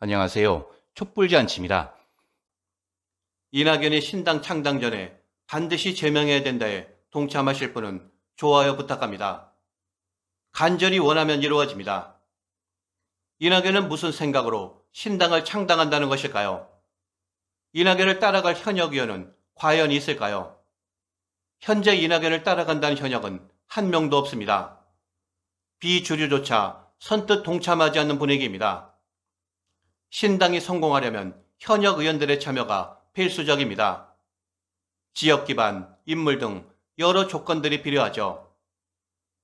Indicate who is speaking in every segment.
Speaker 1: 안녕하세요. 촛불잔치입니다. 이낙연의 신당 창당 전에 반드시 제명해야 된다에 동참하실 분은 좋아요 부탁합니다. 간절히 원하면 이루어집니다. 이낙연은 무슨 생각으로 신당을 창당한다는 것일까요? 이낙연을 따라갈 현역 의원은 과연 있을까요? 현재 이낙연을 따라간다는 현역은 한 명도 없습니다. 비주류조차 선뜻 동참하지 않는 분위기입니다. 신당이 성공하려면 현역 의원들의 참여가 필수적입니다. 지역 기반, 인물 등 여러 조건들이 필요하죠.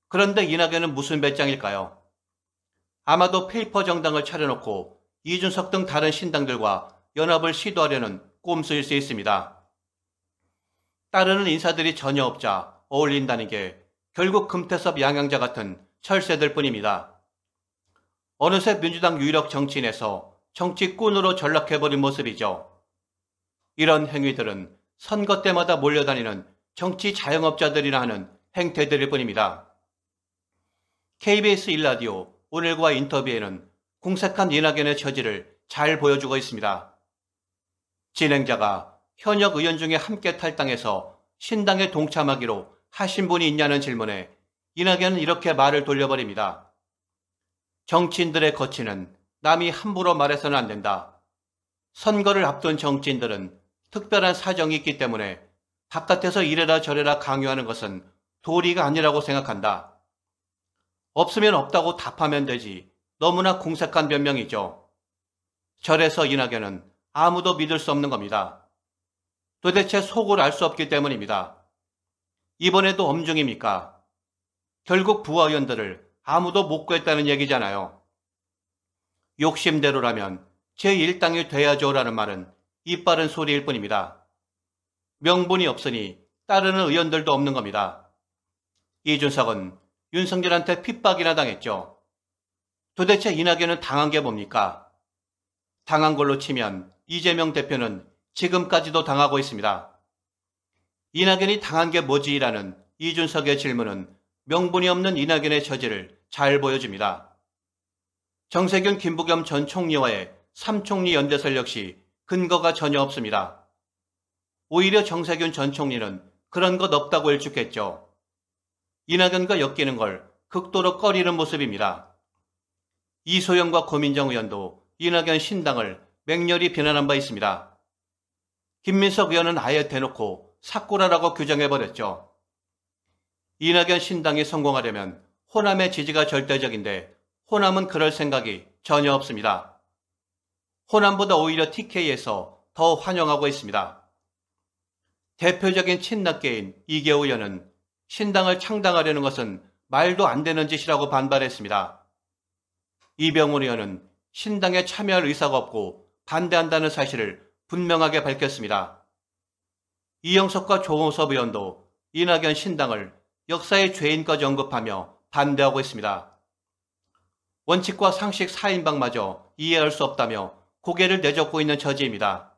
Speaker 1: 그런데 이낙연은 무슨 배짱일까요? 아마도 페이퍼 정당을 차려놓고 이준석 등 다른 신당들과 연합을 시도하려는 꼼수일 수 있습니다. 따르는 인사들이 전혀 없자 어울린다는 게 결국 금태섭 양양자 같은 철새들 뿐입니다. 어느새 민주당 유력 정치인에서 정치꾼으로 전락해버린 모습이죠. 이런 행위들은 선거 때마다 몰려다니는 정치 자영업자들이라 하는 행태들일 뿐입니다. KBS 1라디오 오늘과 인터뷰에는 궁색한 이낙연의 처지를 잘 보여주고 있습니다. 진행자가 현역 의원 중에 함께 탈당해서 신당에 동참하기로 하신 분이 있냐는 질문에 이낙연은 이렇게 말을 돌려버립니다. 정치인들의 거치는 남이 함부로 말해서는 안 된다. 선거를 앞둔 정치인들은 특별한 사정이 있기 때문에 바깥에서 이래라 저래라 강요하는 것은 도리가 아니라고 생각한다. 없으면 없다고 답하면 되지 너무나 궁색한 변명이죠. 절에서 이낙연은 아무도 믿을 수 없는 겁니다. 도대체 속을 알 수 없기 때문입니다. 이번에도 엄중입니까? 결국 부하위원들을 아무도 못 구했다는 얘기잖아요. 욕심대로라면 제1당이 돼야죠라는 말은 이빠른 소리일 뿐입니다. 명분이 없으니 따르는 의원들도 없는 겁니다. 이준석은 윤석열한테 핍박이나 당했죠. 도대체 이낙연은 당한 게 뭡니까? 당한 걸로 치면 이재명 대표는 지금까지도 당하고 있습니다. 이낙연이 당한 게 뭐지라는 이준석의 질문은 명분이 없는 이낙연의 처지를 잘 보여줍니다. 정세균 김부겸 전 총리와의 3총리 연대설 역시 근거가 전혀 없습니다. 오히려 정세균 전 총리는 그런 것 없다고 일축했죠. 이낙연과 엮이는 걸 극도로 꺼리는 모습입니다. 이소영과 고민정 의원도 이낙연 신당을 맹렬히 비난한 바 있습니다. 김민석 의원은 아예 대놓고 사꾸라라고 규정해버렸죠. 이낙연 신당이 성공하려면 호남의 지지가 절대적인데 호남은 그럴 생각이 전혀 없습니다. 호남보다 오히려 TK에서 더 환영하고 있습니다. 대표적인 친낙계인 이계호 의원은 신당을 창당하려는 것은 말도 안 되는 짓이라고 반발했습니다. 이병훈 의원은 신당에 참여할 의사가 없고 반대한다는 사실을 분명하게 밝혔습니다. 이영석과 조홍섭 의원도 이낙연 신당을 역사의 죄인까지 언급하며 반대하고 있습니다. 원칙과 상식 4인방마저 이해할 수 없다며 고개를 내젓고 있는 처지입니다.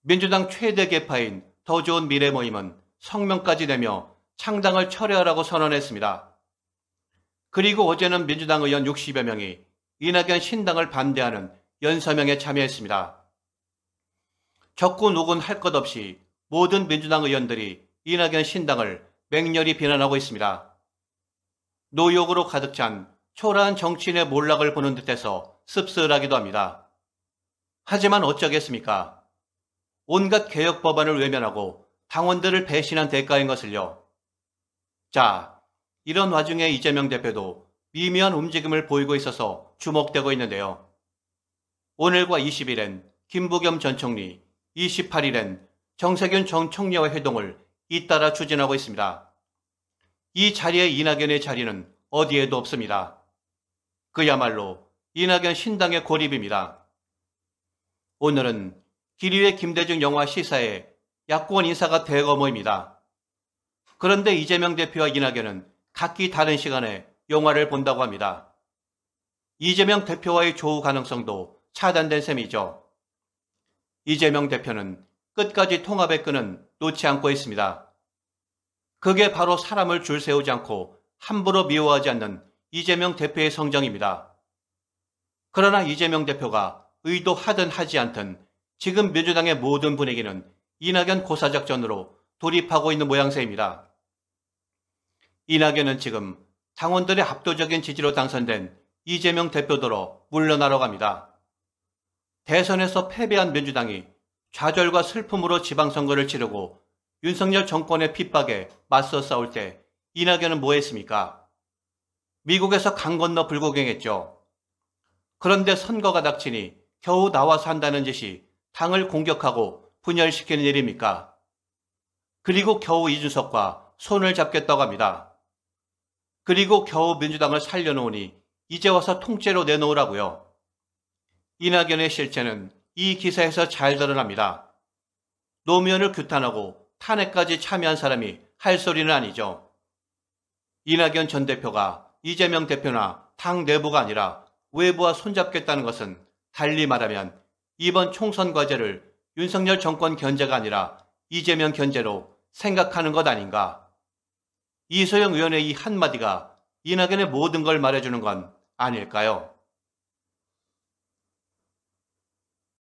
Speaker 1: 민주당 최대 개파인 더 좋은 미래 모임은 성명까지 내며 창당을 철회하라고 선언했습니다. 그리고 어제는 민주당 의원 60여 명이 이낙연 신당을 반대하는 연서명에 참여했습니다. 적군 혹은 할 것 없이 모든 민주당 의원들이 이낙연 신당을 맹렬히 비난하고 있습니다. 노욕으로 가득 찬 초라한 정치인의 몰락을 보는 듯해서 씁쓸하기도 합니다. 하지만 어쩌겠습니까? 온갖 개혁 법안을 외면하고 당원들을 배신한 대가인 것을요. 자, 이런 와중에 이재명 대표도 미묘한 움직임을 보이고 있어서 주목되고 있는데요. 오늘과 20일엔 김부겸 전 총리, 28일엔 정세균 전 총리와 회동을 잇따라 추진하고 있습니다. 이 자리에 이낙연의 자리는 어디에도 없습니다. 그야말로 이낙연 신당의 고립입니다. 오늘은 기류의 김대중 영화 시사에 야권 인사가 대거 모입니다. 그런데 이재명 대표와 이낙연은 각기 다른 시간에 영화를 본다고 합니다. 이재명 대표와의 조우 가능성도 차단된 셈이죠. 이재명 대표는 끝까지 통합의 끈은 놓지 않고 있습니다. 그게 바로 사람을 줄 세우지 않고 함부로 미워하지 않는 이재명 대표의 성장입니다. 그러나 이재명 대표가 의도하든 하지 않든 지금 민주당의 모든 분위기는 이낙연 고사작전으로 돌입하고 있는 모양새입니다. 이낙연은 지금 당원들의 압도적인 지지로 당선된 이재명 대표도로 물러나러 갑니다. 대선에서 패배한 민주당이 좌절과 슬픔으로 지방선거를 치르고 윤석열 정권의 핍박에 맞서 싸울 때 이낙연은 뭐 했습니까? 미국에서 강 건너 불고갱했죠 그런데 선거가 닥치니 겨우 나와서 한다는 짓이 당을 공격하고 분열시키는 일입니까? 그리고 겨우 이준석과 손을 잡겠다고 합니다. 그리고 겨우 민주당을 살려놓으니 이제 와서 통째로 내놓으라고요. 이낙연의 실체는 이 기사에서 잘 드러납니다. 노무현을 규탄하고 탄핵까지 참여한 사람이 할 소리는 아니죠. 이낙연 전 대표가 이재명 대표나 당 내부가 아니라 외부와 손잡겠다는 것은 달리 말하면 이번 총선 과제를 윤석열 정권 견제가 아니라 이재명 견제로 생각하는 것 아닌가. 이소영 의원의 이 한마디가 이낙연의 모든 걸 말해주는 건 아닐까요?